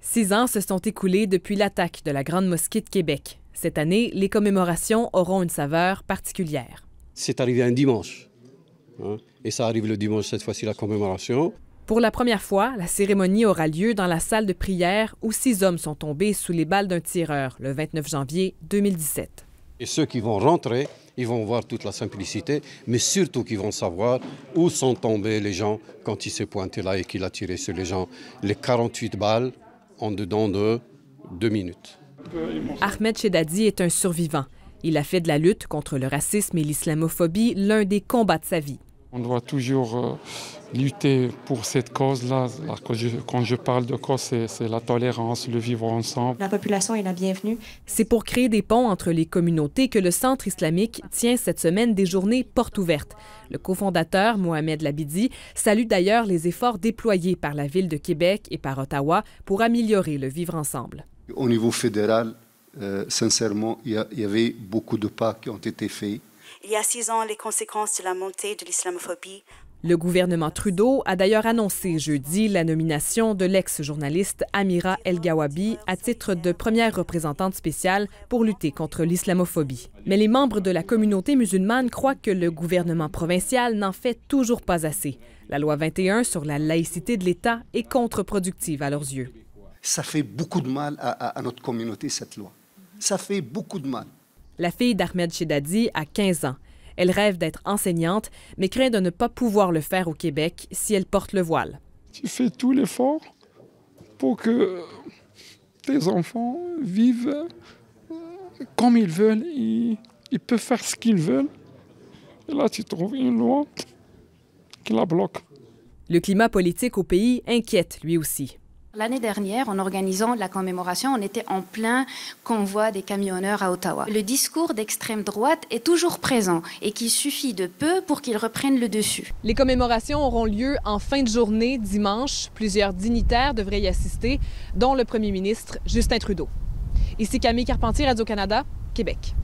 Six ans se sont écoulés depuis l'attaque de la Grande Mosquée de Québec. Cette année, les commémorations auront une saveur particulière. C'est arrivé un dimanche. Hein, et ça arrive le dimanche, cette fois-ci, la commémoration. Pour la première fois, la cérémonie aura lieu dans la salle de prière où six hommes sont tombés sous les balles d'un tireur le 29 janvier 2017. Et ceux qui vont rentrer, ils vont voir toute la simplicité, mais surtout qu'ils vont savoir où sont tombés les gens quand il s'est pointé là et qu'il a tiré sur les gens. Les 48 balles en dedans de deux minutes. Ahmed Chedadi est un survivant. Il a fait de la lutte contre le racisme et l'islamophobie l'un des combats de sa vie. On doit toujours euh, lutter pour cette cause-là. Quand je parle de cause, c'est la tolérance, le vivre ensemble. La population est la bienvenue. C'est pour créer des ponts entre les communautés que le Centre islamique tient cette semaine des journées portes ouvertes. Le cofondateur, Mohamed Labidi, salue d'ailleurs les efforts déployés par la Ville de Québec et par Ottawa pour améliorer le vivre ensemble. Au niveau fédéral, euh, sincèrement, il y avait beaucoup de pas qui ont été faits il y a six ans les conséquences de la montée de l'islamophobie. Le gouvernement Trudeau a d'ailleurs annoncé jeudi la nomination de l'ex-journaliste Amira El-Gawabi à titre de première représentante spéciale pour lutter contre l'islamophobie. Mais les membres de la communauté musulmane croient que le gouvernement provincial n'en fait toujours pas assez. La loi 21 sur la laïcité de l'État est contre-productive à leurs yeux. Ça fait beaucoup de mal à, à notre communauté, cette loi. Ça fait beaucoup de mal la fille d'Ahmed Chedadi a 15 ans. Elle rêve d'être enseignante, mais craint de ne pas pouvoir le faire au Québec si elle porte le voile. Tu fais tout l'effort pour que tes enfants vivent euh, comme ils veulent. ils peuvent faire ce qu'ils veulent. Et là, tu trouves une loi qui la bloque. Le climat politique au pays inquiète lui aussi. L'année dernière, en organisant la commémoration, on était en plein convoi des camionneurs à Ottawa. Le discours d'extrême droite est toujours présent et qu'il suffit de peu pour qu'il reprenne le dessus. Les commémorations auront lieu en fin de journée, dimanche. Plusieurs dignitaires devraient y assister, dont le premier ministre Justin Trudeau. Ici Camille Carpentier, Radio-Canada, Québec.